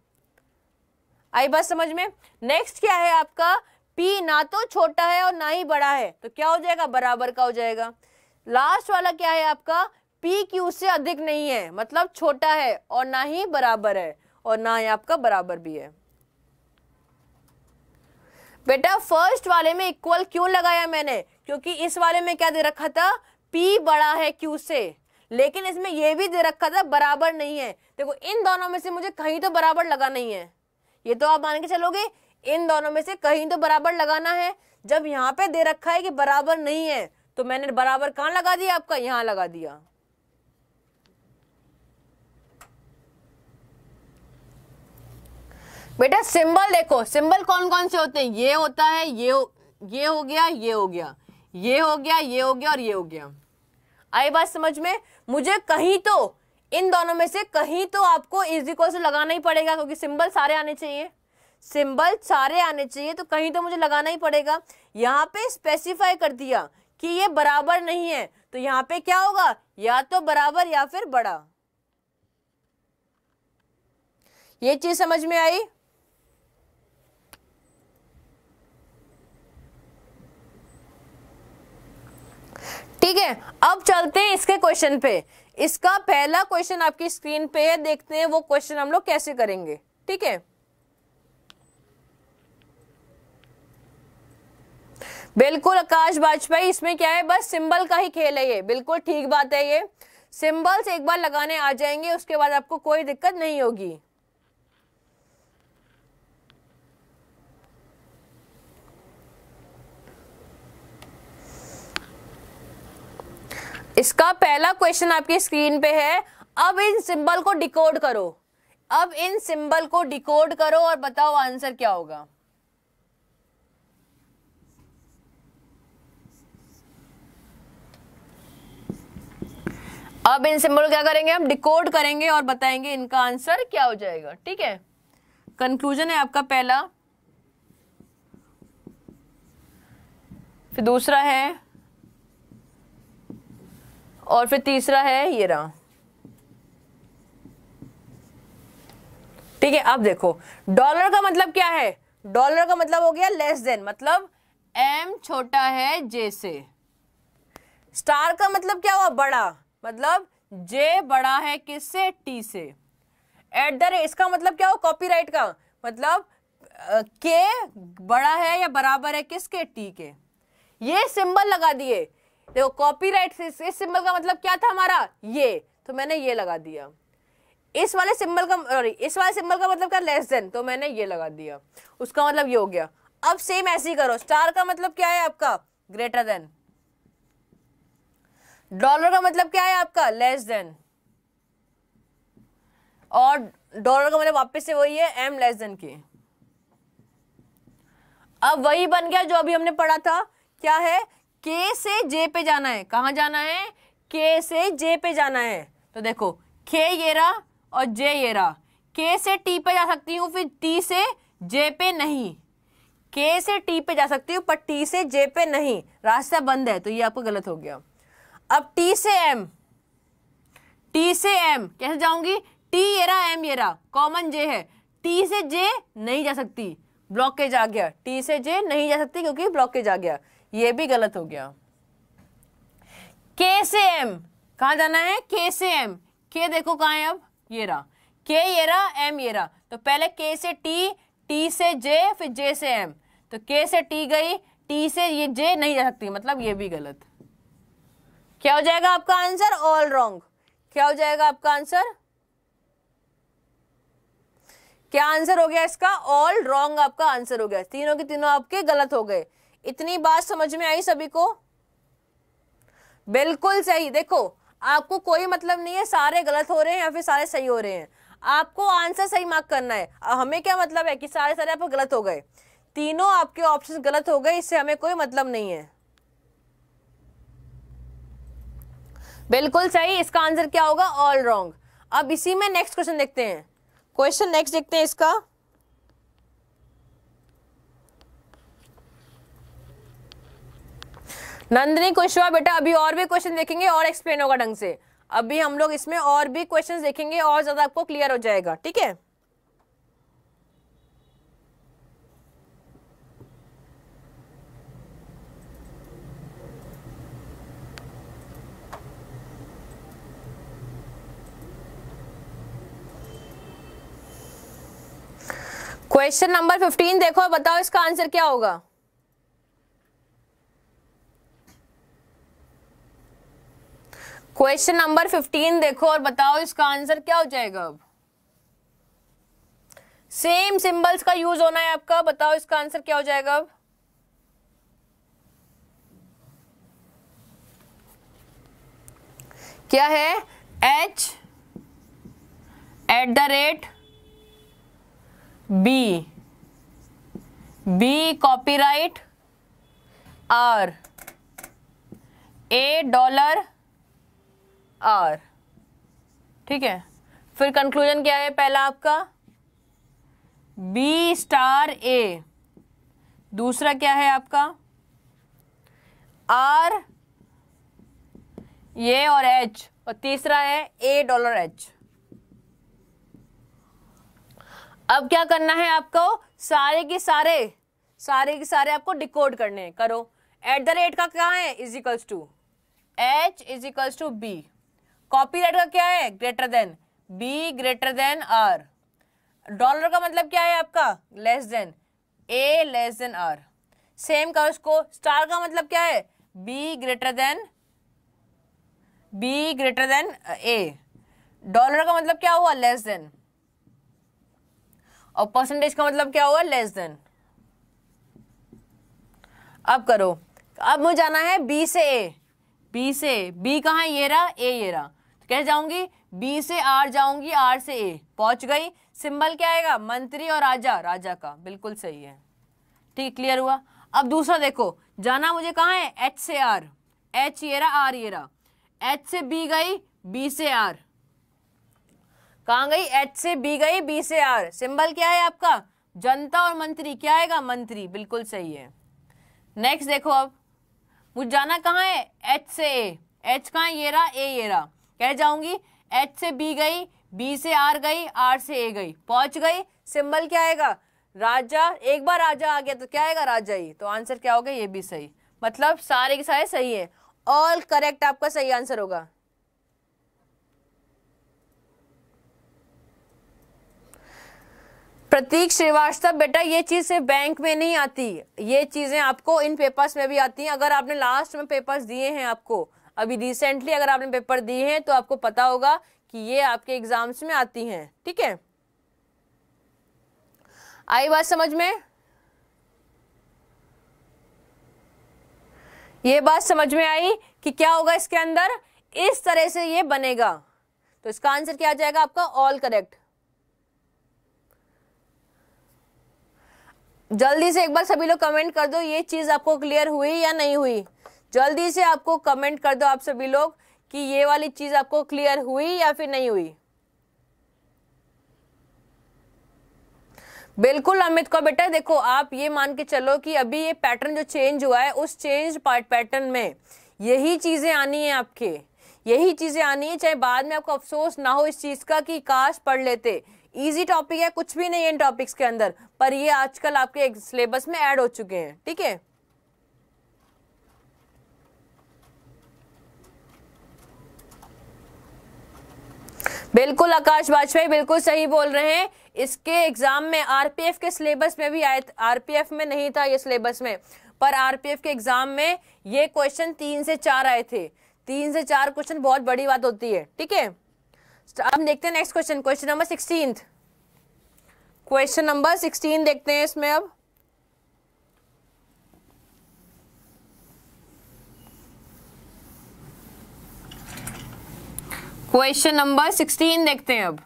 आई बात समझ में नेक्स्ट क्या है आपका पी ना तो छोटा है और ना ही बड़ा है तो क्या हो जाएगा बराबर का हो जाएगा लास्ट वाला क्या है आपका पी क्यू से अधिक नहीं है मतलब छोटा है और ना ही बराबर है और ना ही आपका बराबर भी है बेटा फर्स्ट वाले में इक्वल क्यों लगाया मैंने क्योंकि इस वाले में क्या दे रखा था पी बड़ा है क्यू से लेकिन इसमें यह भी दे रखा था बराबर नहीं है देखो इन दोनों में से मुझे कहीं तो बराबर लगा नहीं है ये तो आप मान के चलोगे इन दोनों में से कहीं तो बराबर लगाना है जब यहाँ पे दे रखा है कि बराबर नहीं है तो मैंने बराबर कहाँ लगा दिया आपका यहाँ लगा दिया बेटा सिंबल देखो सिंबल कौन कौन से होते हैं ये होता है ये हो, ये हो गया ये हो गया ये हो गया ये हो गया और ये हो गया आई बात समझ में मुझे कहीं तो इन दोनों में से कहीं तो आपको इजी इक्वल से लगाना ही पड़ेगा क्योंकि सिंबल सारे आने चाहिए सिंबल सारे आने चाहिए तो कहीं तो मुझे लगाना ही पड़ेगा यहाँ पे स्पेसिफाई कर दिया कि ये बराबर नहीं है तो यहाँ पे क्या होगा या तो बराबर या फिर बड़ा ये चीज समझ में आई ठीक है अब चलते हैं इसके क्वेश्चन पे इसका पहला क्वेश्चन आपकी स्क्रीन पे है देखते हैं वो क्वेश्चन हम लोग कैसे करेंगे ठीक है बिल्कुल आकाश वाजपेयी इसमें क्या है बस सिंबल का ही खेल है ये बिल्कुल ठीक बात है ये सिंबल्स एक बार लगाने आ जाएंगे उसके बाद आपको कोई दिक्कत नहीं होगी इसका पहला क्वेश्चन आपकी स्क्रीन पे है अब इन सिंबल को डिकोड करो अब इन सिंबल को डिकोड करो और बताओ आंसर क्या होगा अब इन सिंबल को क्या करेंगे हम डिकोड करेंगे और बताएंगे इनका आंसर क्या हो जाएगा ठीक है कंक्लूजन है आपका पहला फिर दूसरा है और फिर तीसरा है ये रहा ठीक है अब देखो डॉलर का मतलब क्या है डॉलर का मतलब हो गया लेस देन मतलब एम छोटा है जे से स्टार का मतलब क्या हुआ बड़ा मतलब जे बड़ा है किससे टी से एट द रेट इसका मतलब क्या हुआ कॉपीराइट का मतलब के बड़ा है या बराबर है किसके टी के ये सिंबल लगा दिए देखो कॉपीराइट राइट इस सिंबल का मतलब क्या था हमारा ये तो मैंने ये लगा दिया इस वाले सिंबल का सॉरी इस वाले सिंबल का मतलब क्या लेस देन तो मैंने ये लगा दिया उसका मतलब ये हो गया अब सेम ऐसे ही करो स्टार का मतलब क्या है आपका ग्रेटर देन डॉलर का मतलब क्या है आपका लेस देन और डॉलर का मतलब वापस से वही है एम लेस देन के अब वही बन गया जो अभी हमने पढ़ा था क्या है के से जे पे जाना है कहाँ जाना है के से जे पे जाना है तो देखो खे ये रहा और जे ये रहा के से टी पे जा सकती हूँ फिर टी से जे पे नहीं के से टी पे जा सकती हूँ पर टी से जे पे नहीं रास्ता बंद है तो ये आपको गलत हो गया अब टी से एम टी से एम कैसे जाऊंगी टी ये रहा एम ये रहा कॉमन जे है टी से जे नहीं जा सकती ब्लॉकेज आ गया टी से जे नहीं जा सकती क्योंकि ब्लॉकेज आ गया ये भी गलत हो गया के से एम कहा जाना है के से एम के देखो कहा है अब ये रहा के ये रहा एम ये रहा तो पहले के से टी टी से जे फिर जे से एम तो के से टी गई टी से ये जे नहीं जा सकती मतलब ये भी गलत क्या हो जाएगा आपका आंसर ऑल रॉन्ग क्या हो जाएगा आपका आंसर क्या आंसर हो गया इसका ऑल रॉन्ग आपका आंसर हो गया तीनों के तीनों आपके गलत हो गए इतनी बात समझ में आई सभी को बिल्कुल सही देखो आपको कोई मतलब नहीं है सारे गलत हो रहे हैं या फिर सारे सही हो रहे हैं आपको आंसर सही मार्क करना है हमें क्या मतलब है कि सारे सारे आप गलत हो गए तीनों आपके ऑप्शन गलत हो गए इससे हमें कोई मतलब नहीं है बिल्कुल सही इसका आंसर क्या होगा ऑल रॉन्ग अब इसी में नेक्स्ट क्वेश्चन देखते हैं क्वेश्चन नेक्स्ट देखते हैं इसका नंदनी कुशवा बेटा अभी और भी क्वेश्चन देखेंगे और एक्सप्लेन होगा ढंग से अभी हम लोग इसमें और भी क्वेश्चन देखेंगे और ज्यादा आपको क्लियर हो जाएगा ठीक है क्वेश्चन नंबर फिफ्टीन देखो बताओ इसका आंसर क्या होगा क्वेश्चन नंबर फिफ्टीन देखो और बताओ इसका आंसर क्या हो जाएगा अब सेम सिंबल्स का यूज होना है आपका बताओ इसका आंसर क्या हो जाएगा अब क्या है H at the rate B B copyright R A dollar R ठीक है फिर कंक्लूजन क्या है पहला आपका बी स्टार ए दूसरा क्या है आपका आर ये और एच और तीसरा है ए डॉलर एच अब क्या करना है आपको सारे के सारे सारे के सारे आपको डिकोड करने हैं करो एट द रेट का क्या है is equals to H is equals to B copyright का क्या है greater than B greater than R dollar का मतलब क्या है आपका less than A less than R same करो उसको स्टार का मतलब क्या है B greater than B greater than A dollar का मतलब क्या हुआ लेस देन और परसेंटेज का मतलब क्या हुआ लेस देन अब करो अब मुझे जाना है बी से ए बी से बी कहाँ ये रहा ए ये रहा कैसे जाऊंगी बी से आर जाऊंगी आर से ए पहुंच गई सिंबल क्या आएगा मंत्री और राजा राजा का बिल्कुल सही है ठीक क्लियर हुआ अब दूसरा देखो जाना मुझे कहाँ है एच से आर एच ये रहा आर ये रहा एच से बी गई बी से आर कहाँ गई एच से बी गई बी से आर सिंबल क्या है आपका जनता और मंत्री क्या आएगा मंत्री बिल्कुल सही है नेक्स्ट देखो अब मुझे जाना कहाँ है एच से ए एच कहाँ ये रहा ए ये रहा कह जाऊंगी एच से बी गई बी से आर गई आर से ए गई पहुंच गई सिंबल क्या आएगा राजा एक बार राजा आ गया तो क्या आएगा राजा ही तो आंसर क्या होगा ये भी सही मतलब सारे के सारे सही है ऑल करेक्ट आपका सही आंसर होगा प्रतीक श्रीवास्तव बेटा ये चीज़ सिर्फ बैंक में नहीं आती ये चीज़ें आपको इन पेपर्स में भी आती हैं अगर आपने लास्ट में पेपर्स दिए हैं आपको अभी रिसेंटली अगर आपने पेपर दिए हैं तो आपको पता होगा कि ये आपके एग्जाम्स में आती हैं ठीक है आई बात समझ में ये बात समझ में आई कि क्या होगा इसके अंदर इस तरह से ये बनेगा तो इसका आंसर क्या आ जाएगा आपका ऑल करेक्ट जल्दी से एक बार सभी लोग कमेंट कर दो ये चीज आपको क्लियर हुई या नहीं हुई जल्दी से आपको कमेंट कर दो आप सभी लोग कि ये वाली चीज आपको क्लियर हुई या फिर नहीं हुई बिल्कुल अमित को बेटा देखो आप ये मान के चलो कि अभी ये पैटर्न जो चेंज हुआ है उस चेंज पैटर्न में यही चीजें आनी है आपके यही चीजें आनी है चाहे बाद में आपको अफसोस ना हो इस चीज का कि काश पढ़ लेते इजी टॉपिक है कुछ भी नहीं है इन टॉपिक्स के अंदर पर ये आजकल आपके सिलेबस में ऐड हो चुके हैं ठीक है बिल्कुल आकाश वाजपेयी बिल्कुल सही बोल रहे हैं इसके एग्जाम में आरपीएफ के सिलेबस में भी आए आरपीएफ में नहीं था ये सिलेबस में पर आरपीएफ के एग्जाम में ये क्वेश्चन तीन से चार आए थे तीन से चार क्वेश्चन बहुत बड़ी बात होती है ठीक है अब देखते हैं next question question number sixteen question number sixteen देखते हैं इसमें अब क्वेश्चन नंबर सिक्सटीन देखते हैं अब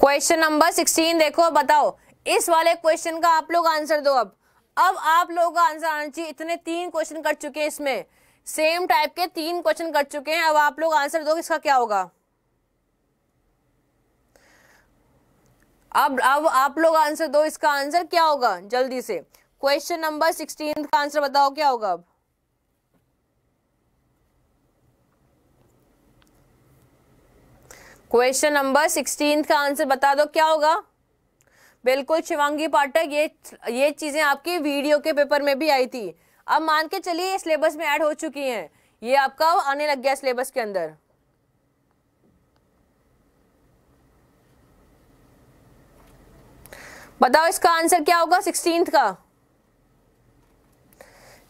क्वेश्चन नंबर सिक्सटीन देखो बताओ इस वाले क्वेश्चन का आप लोग आंसर दो अब अब आप लोगों का आंसर आना चाहिए इतने तीन क्वेश्चन कर चुके हैं इसमें सेम टाइप के तीन क्वेश्चन कर चुके हैं अब आप लोग आंसर दो इसका क्या होगा अब अब आप लोग आंसर दो इसका आंसर क्या होगा जल्दी से क्वेश्चन नंबर सिक्सटीन का आंसर बताओ क्या होगा अब क्वेश्चन नंबर सिक्सटीन का आंसर बता दो क्या होगा बिल्कुल शिवांगी पाठक ये ये चीजें आपकी वीडियो के पेपर में भी आई थी अब मान के चलिए ये सिलेबस में ऐड हो चुकी हैं ये आपका आने लग गया सिलेबस के अंदर बताओ इसका आंसर क्या होगा सिक्सटीन का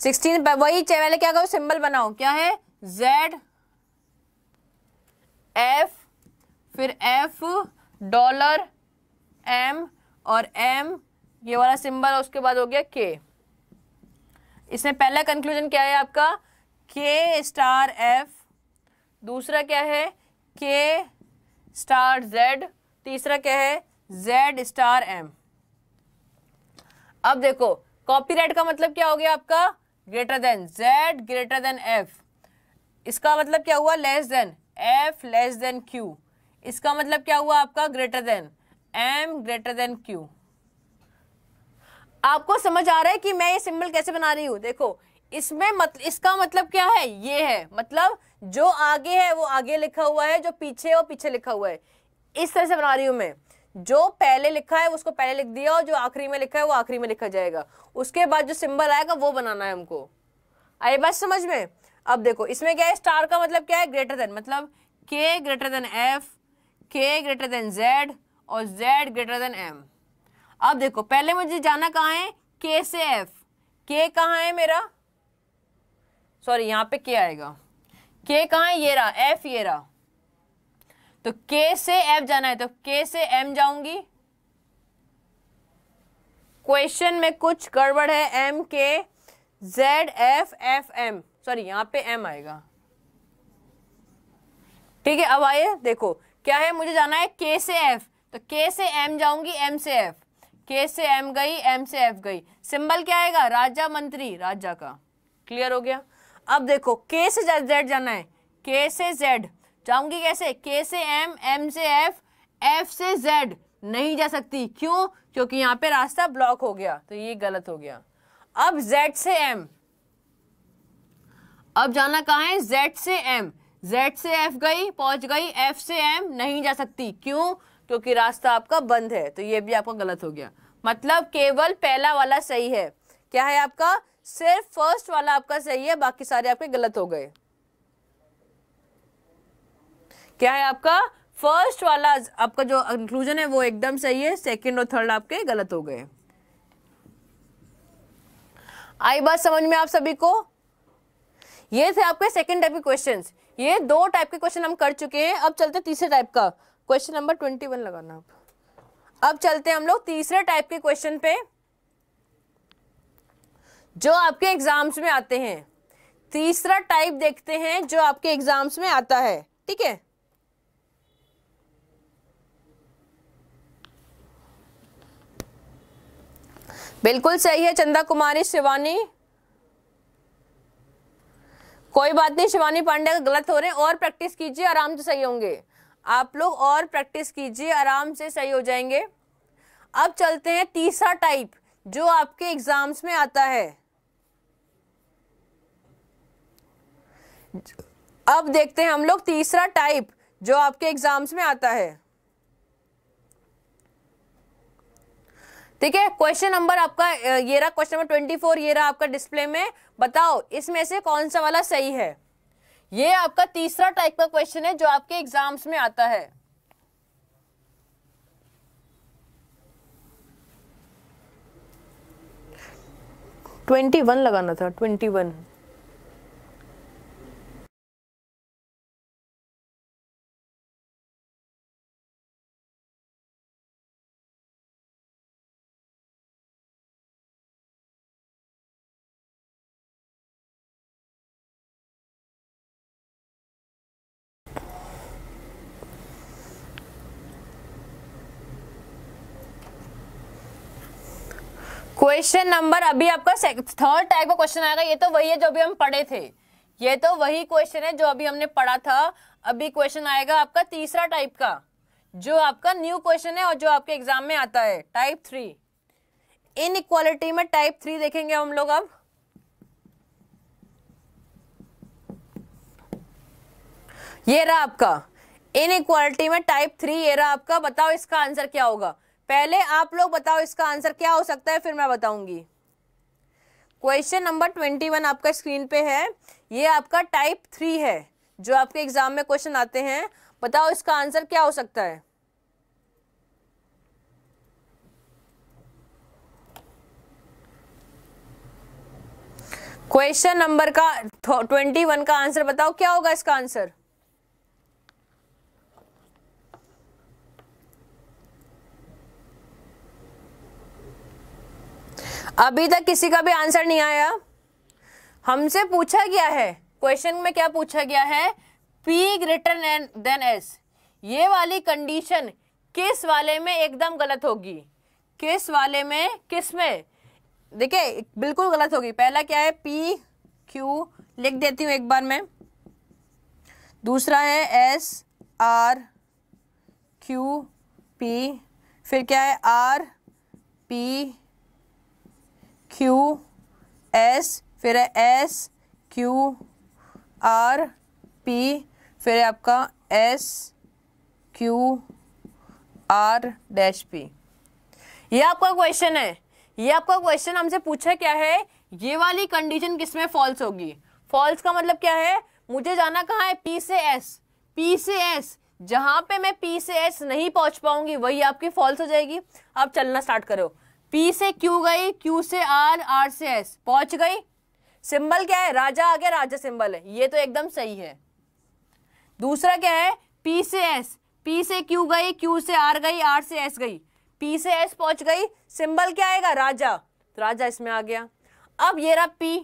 सिक्सटीन वही पहले क्या करो सिंबल बनाओ क्या है जेड एफ फिर एफ डॉलर एम और एम ये वाला सिंबल उसके बाद हो गया के इसमें पहला कंक्लूजन क्या है आपका के स्टार एफ दूसरा क्या है के स्टार जेड तीसरा क्या है जेड स्टार एम अब देखो कॉपीराइट का मतलब क्या हो गया आपका greater than Z greater than F इसका मतलब क्या हुआ less than F less than Q इसका मतलब क्या हुआ आपका greater than M greater than Q आपको समझ आ रहा है कि मैं ये सिंबल कैसे बना रही हूं देखो इसमें मत, इसका मतलब क्या है ये है मतलब जो आगे है वो आगे लिखा हुआ है जो पीछे है वो पीछे लिखा हुआ है इस तरह से बना रही हूं मैं जो पहले लिखा है उसको पहले लिख दिया और जो आखिरी में लिखा है वो आखिरी में लिखा जाएगा उसके बाद जो सिंबल आएगा वो बनाना है हमको आई बात समझ में अब देखो इसमें क्या है स्टार का मतलब क्या है ग्रेटर देन मतलब K greater than F K greater than Z और जेड ग्रेटर देन एम अब देखो पहले मुझे जाना कहाँ है के से एफ के कहाँ है मेरा सॉरी यहाँ पे के आएगा के कहाँ है ये रहा एफ ये रहा तो के से एफ जाना है तो के से एम जाऊंगी क्वेश्चन में कुछ गड़बड़ है M K Z F F M sorry यहां पे एम आएगा ठीक है अब आइए देखो क्या है मुझे जाना है के से एफ तो के से एम जाऊंगी एम से एफ के से एम गई एम से एफ गई सिंबल क्या आएगा राजा मंत्री राजा का क्लियर हो गया अब देखो के से जेड जाना है के से जेड जाऊंगी कैसे के से एम एम से एफ एफ से जेड नहीं जा सकती क्यों क्योंकि यहाँ पे रास्ता ब्लॉक हो गया तो ये गलत हो गया अब जेड से एम अब जाना कहा है जेड से एम जेड से एफ गई पहुंच गई एफ से एम नहीं जा सकती क्यों क्योंकि रास्ता आपका बंद है तो ये भी आपका गलत हो गया मतलब केवल पहला वाला सही है क्या है आपका सिर्फ फर्स्ट वाला आपका सही है बाकी सारे आपके गलत हो गए क्या है आपका फर्स्ट वाला आपका जो कंक्लूजन है वो एकदम सही है सेकंड और थर्ड आपके गलत हो गए आई बात समझ में आप सभी को ये थे आपके सेकंड टाइप के क्वेश्चंस ये दो टाइप के क्वेश्चन हम कर चुके हैं अब चलते तीसरे टाइप का क्वेश्चन नंबर ट्वेंटी वन लगाना आप अब चलते हैं हम लोग तीसरे टाइप के क्वेश्चन पे जो आपके एग्जाम्स में आते हैं तीसरा टाइप देखते हैं जो आपके एग्जाम्स में आता है ठीक है बिल्कुल सही है चंदा कुमारी शिवानी कोई बात नहीं शिवानी पांडे गलत हो रहे हैं और प्रैक्टिस कीजिए आराम से सही होंगे आप लोग और प्रैक्टिस कीजिए आराम से सही हो जाएंगे अब चलते हैं तीसरा टाइप जो आपके एग्जाम्स में आता है अब देखते हैं हम लोग तीसरा टाइप जो आपके एग्जाम्स में आता है ठीक है क्वेश्चन नंबर आपका ये रहा क्वेश्चन नंबर ट्वेंटी फोर ये रहा आपका डिस्प्ले में बताओ इसमें से कौन सा वाला सही है ये आपका तीसरा टाइप का क्वेश्चन है जो आपके एग्जाम्स में आता है ट्वेंटी वन लगाना था ट्वेंटी वन क्वेश्चन नंबर अभी आपका थर्ड टाइप का क्वेश्चन आएगा ये तो वही है जो अभी हम पढ़े थे ये तो वही क्वेश्चन है जो अभी हमने पढ़ा था अभी क्वेश्चन आएगा आपका तीसरा टाइप का जो आपका न्यू क्वेश्चन है और जो आपके एग्जाम में आता है टाइप थ्री इन इक्वालिटी में टाइप थ्री देखेंगे हम लोग अब ये रहा आपका इन इक्वालिटी में टाइप थ्री ये रहा आपका बताओ इसका आंसर क्या होगा पहले आप लोग बताओ इसका आंसर क्या हो सकता है फिर मैं बताऊंगी क्वेश्चन नंबर ट्वेंटी वन आपका स्क्रीन पे है ये आपका टाइप थ्री है जो आपके एग्जाम में क्वेश्चन आते हैं बताओ इसका आंसर क्या हो सकता है क्वेश्चन नंबर का ट्वेंटी वन का आंसर बताओ क्या होगा इसका आंसर अभी तक किसी का भी आंसर नहीं आया हमसे पूछा गया है क्वेश्चन में क्या पूछा गया है पी ग्रेटर देन एस ये वाली कंडीशन किस वाले में एकदम गलत होगी किस वाले में किस में देखिए बिल्कुल गलत होगी पहला क्या है पी क्यू लिख देती हूँ एक बार मैं दूसरा है एस आर क्यू पी फिर क्या है आर पी क्यू एस फिर है एस क्यू आर पी फिर है आपका S Q R dash P ये आपका क्वेश्चन है ये आपका क्वेश्चन हमसे पूछा क्या है ये वाली कंडीशन किसमें फॉल्स होगी फॉल्स का मतलब क्या है मुझे जाना कहाँ है पी से एस पी से एस जहाँ पे मैं पी से एस नहीं पहुँच पाऊंगी वही आपकी फॉल्स हो जाएगी आप चलना स्टार्ट करो पी से क्यू गई क्यू से आर आर से एस पहुंच गई सिंबल क्या है राजा आ गया राजा सिंबल है ये तो एकदम सही है दूसरा क्या है पी से एस पी से क्यू गई क्यू से आर गई आर से एस गई पी से एस पहुंच गई सिंबल क्या आएगा राजा तो राजा इसमें आ गया अब ये रहा पी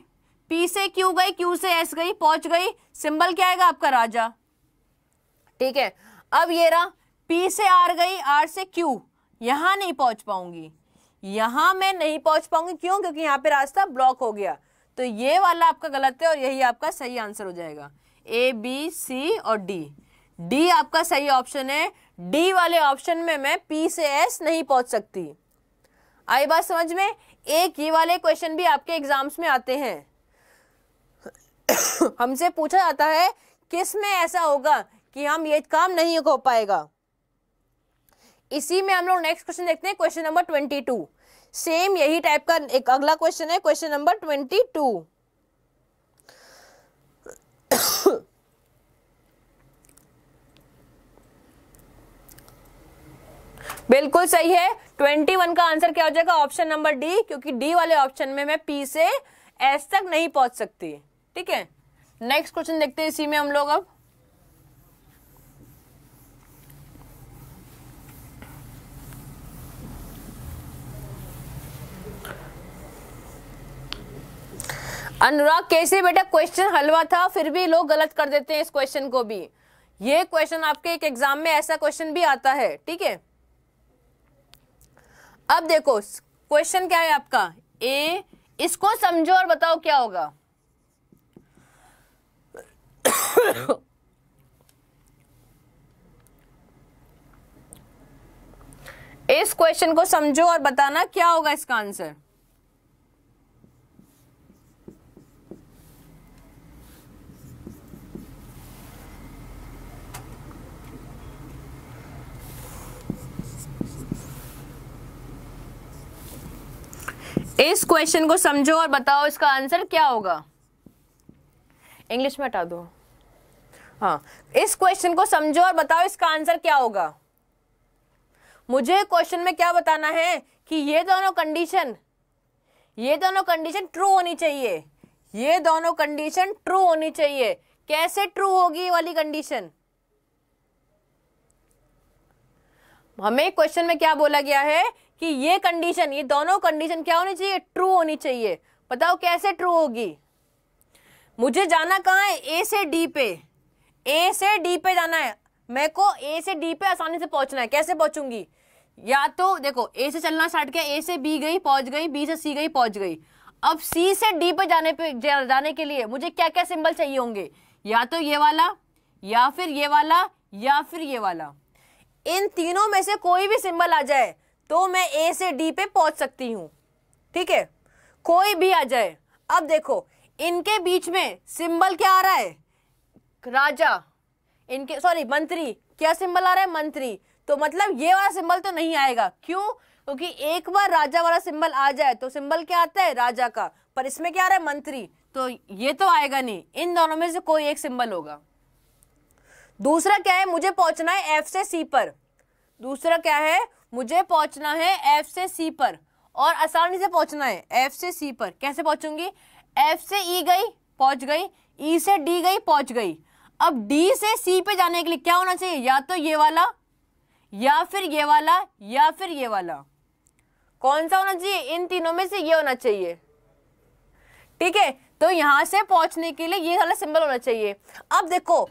पी से क्यू गई क्यू से एस गई पहुंच गई सिंबल क्या आएगा आपका राजा ठीक है अब ये रहा पी से आर गई आर से क्यू यहां नहीं पहुंच पाऊंगी यहां मैं नहीं पहुंच पाऊंगी क्यों क्योंकि यहाँ पे रास्ता ब्लॉक हो गया तो ये वाला आपका गलत है और यही आपका सही आंसर हो जाएगा ए बी सी और डी डी आपका सही ऑप्शन है डी वाले ऑप्शन में मैं पी से एस नहीं पहुंच सकती आई बात समझ में एक ये वाले क्वेश्चन भी आपके एग्जाम्स में आते हैं हमसे पूछा जाता है किस में ऐसा होगा कि हम ये काम नहीं हो पाएगा इसी में हम लोग नेक्स्ट क्वेश्चन देखते हैं question number twenty two same यही टाइप का एक अगला क्वेश्चन है क्वेश्चन नंबर ट्वेंटी टू बिल्कुल सही है ट्वेंटी वन का आंसर क्या हो जाएगा ऑप्शन नंबर डी क्योंकि डी वाले ऑप्शन में मैं पी से एस तक नहीं पहुंच सकती ठीक है नेक्स्ट क्वेश्चन देखते हैं इसी में हम लोग अब अनुराग कैसे बेटा क्वेश्चन हलवा था फिर भी लोग गलत कर देते हैं इस क्वेश्चन को भी ये क्वेश्चन आपके एक एग्जाम में ऐसा क्वेश्चन भी आता है ठीक है अब देखो क्वेश्चन क्या है आपका ए इसको समझो और बताओ क्या होगा इस क्वेश्चन को समझो और बताना क्या होगा इसका आंसर इस क्वेश्चन को समझो और बताओ इसका आंसर क्या होगा इंग्लिश में हटा दो हाँ इस क्वेश्चन को समझो और बताओ इसका आंसर क्या होगा मुझे क्वेश्चन में क्या बताना है कि ये दोनों कंडीशन ये दोनों कंडीशन ट्रू होनी चाहिए ये दोनों कंडीशन ट्रू होनी चाहिए कैसे ट्रू होगी वाली कंडीशन हमें क्वेश्चन में क्या बोला गया है कि ये कंडीशन ये दोनों कंडीशन क्या होनी चाहिए ट्रू होनी चाहिए बताओ कैसे ट्रू होगी मुझे जाना कहाँ है ए से डी पे ए से डी पे जाना है मेरे को ए से डी पे आसानी से पहुंचना है कैसे पहुंचूंगी या तो देखो ए से चलना स्टार्ट किया ए से बी गई पहुंच गई बी से सी गई पहुंच गई अब सी से डी पे जाने पे जाने के लिए मुझे क्या क्या सिंबल चाहिए होंगे या तो ये वाला या फिर ये वाला या फिर ये वाला इन तीनों में से कोई भी सिंबल आ जाए तो मैं ए से डी पे पहुंच सकती हूं ठीक है कोई भी आ जाए अब देखो इनके बीच में सिंबल क्या आ रहा है राजा इनके सॉरी मंत्री क्या सिंबल आ रहा है मंत्री तो मतलब ये वाला सिंबल तो नहीं आएगा क्यों क्योंकि एक बार राजा वाला सिंबल आ जाए तो सिंबल क्या आता है राजा का पर इसमें क्या आ रहा है मंत्री तो ये तो आएगा नहीं इन दोनों में से कोई एक सिंबल होगा दूसरा क्या है मुझे पहुंचना है एफ से सी पर दूसरा क्या है मुझे पहुंचना है एफ से सी पर और आसानी से पहुंचना है एफ से सी पर कैसे पहुंचूंगी एफ से ई e गई पहुंच गई ई e से डी गई पहुंच गई अब डी से सी पे जाने के लिए क्या होना चाहिए या तो ये वाला या फिर ये वाला या फिर ये वाला कौन सा होना चाहिए इन तीनों में से ये होना चाहिए ठीक है तो यहां से पहुंचने के लिए ये वाला सिंबल होना चाहिए अब देखो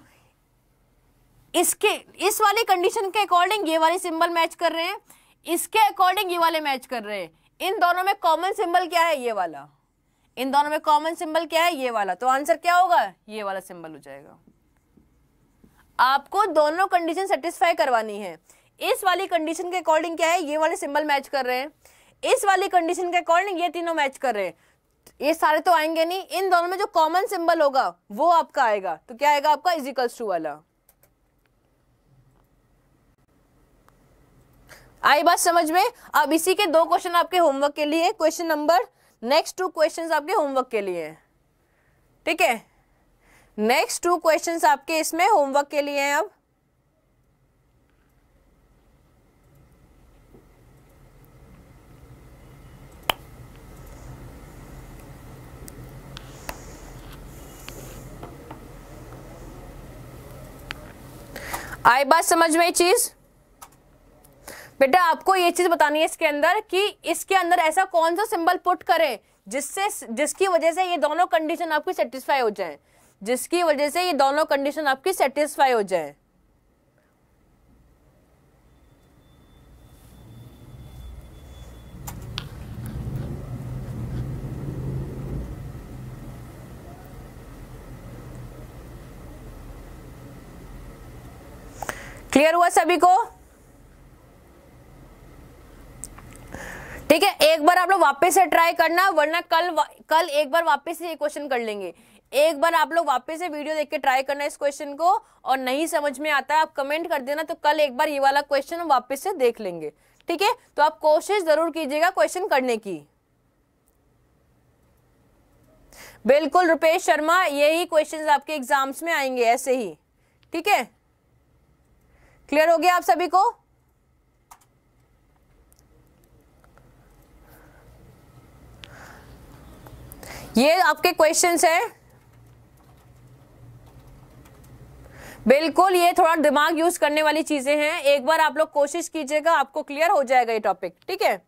इसके इस वाली कंडीशन के अकॉर्डिंग ये वाले सिंबल मैच कर रहे हैं इसके अकॉर्डिंग ये वाले मैच कर रहे हैं इन दोनों में कॉमन सिंबल क्या है ये वाला इन दोनों में कॉमन सिंबल क्या है ये वाला तो आंसर क्या होगा ये वाला सिंबल हो जाएगा आपको दोनों कंडीशन सेटिस्फाई करवानी है इस वाली कंडीशन के अकॉर्डिंग क्या है ये वाले सिंबल मैच कर रहे हैं इस वाली कंडीशन के अकॉर्डिंग ये तीनों मैच कर रहे हैं ये सारे तो आएंगे नहीं इन दोनों में जो कॉमन सिंबल होगा वो आपका आएगा तो क्या आएगा आपका इजिकल्स टू वाला आई बात समझ में अब इसी के दो क्वेश्चन आपके होमवर्क के लिए question number next two question आपके होमवर्क के लिए ठीक है नेक्स्ट टू क्वेश्चन आपके इसमें होमवर्क के लिए हैं अब आई बात समझ में चीज़ बेटा आपको ये चीज बतानी है इसके अंदर कि इसके अंदर ऐसा कौन सा सिंबल पुट करें जिससे जिसकी वजह से ये दोनों कंडीशन आपकी सेटिस्फाई हो जाए जिसकी वजह से ये दोनों कंडीशन आपकी सेटिस्फाई हो जाए क्लियर हुआ सभी को ठीक है एक बार आप लोग वापस से ट्राई करना वरना कल कल एक बार वापस से ये क्वेश्चन कर लेंगे एक बार आप लोग वापस से वीडियो देख के ट्राई करना इस क्वेश्चन को और नहीं समझ में आता है आप कमेंट कर देना तो कल एक बार ये वाला क्वेश्चन हम वापस से देख लेंगे ठीक है तो आप कोशिश जरूर कीजिएगा क्वेश्चन करने की बिल्कुल रुपेश शर्मा यही क्वेश्चंस आपके एग्जाम्स में आएंगे ऐसे ही ठीक है क्लियर हो गया आप सभी को ये आपके क्वेश्चन है बिल्कुल ये थोड़ा दिमाग यूज करने वाली चीजें हैं एक बार आप लोग कोशिश कीजिएगा आपको क्लियर हो जाएगा ये टॉपिक ठीक है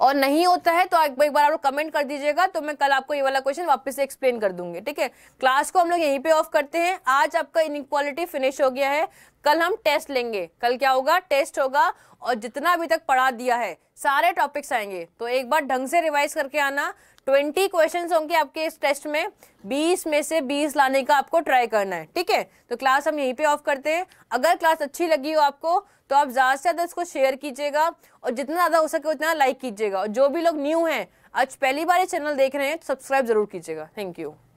और नहीं होता है तो एक बार आप लोग कमेंट कर दीजिएगा तो मैं कल आपको ये वाला क्वेश्चन वापस से एक्सप्लेन कर दूंगी ठीक है क्लास को हम लोग यहीं पे ऑफ करते हैं आज आपका इनक्वालिटी फिनिश हो गया है कल हम टेस्ट लेंगे कल क्या होगा टेस्ट होगा और जितना अभी तक पढ़ा दिया है सारे टॉपिक्स आएंगे तो एक बार ढंग से रिवाइज करके आना ट्वेंटी क्वेश्चन होंगे आपके इस टेस्ट में बीस में से बीस लाने का आपको ट्राई करना है ठीक है तो क्लास हम यहीं पे ऑफ करते हैं अगर क्लास अच्छी लगी हो आपको तो आप ज़्यादा से ज़्यादा इसको शेयर कीजिएगा और जितना ज़्यादा हो सके उतना लाइक कीजिएगा और जो भी लोग न्यू हैं आज पहली बार ये चैनल देख रहे हैं तो सब्सक्राइब ज़रूर कीजिएगा थैंक यू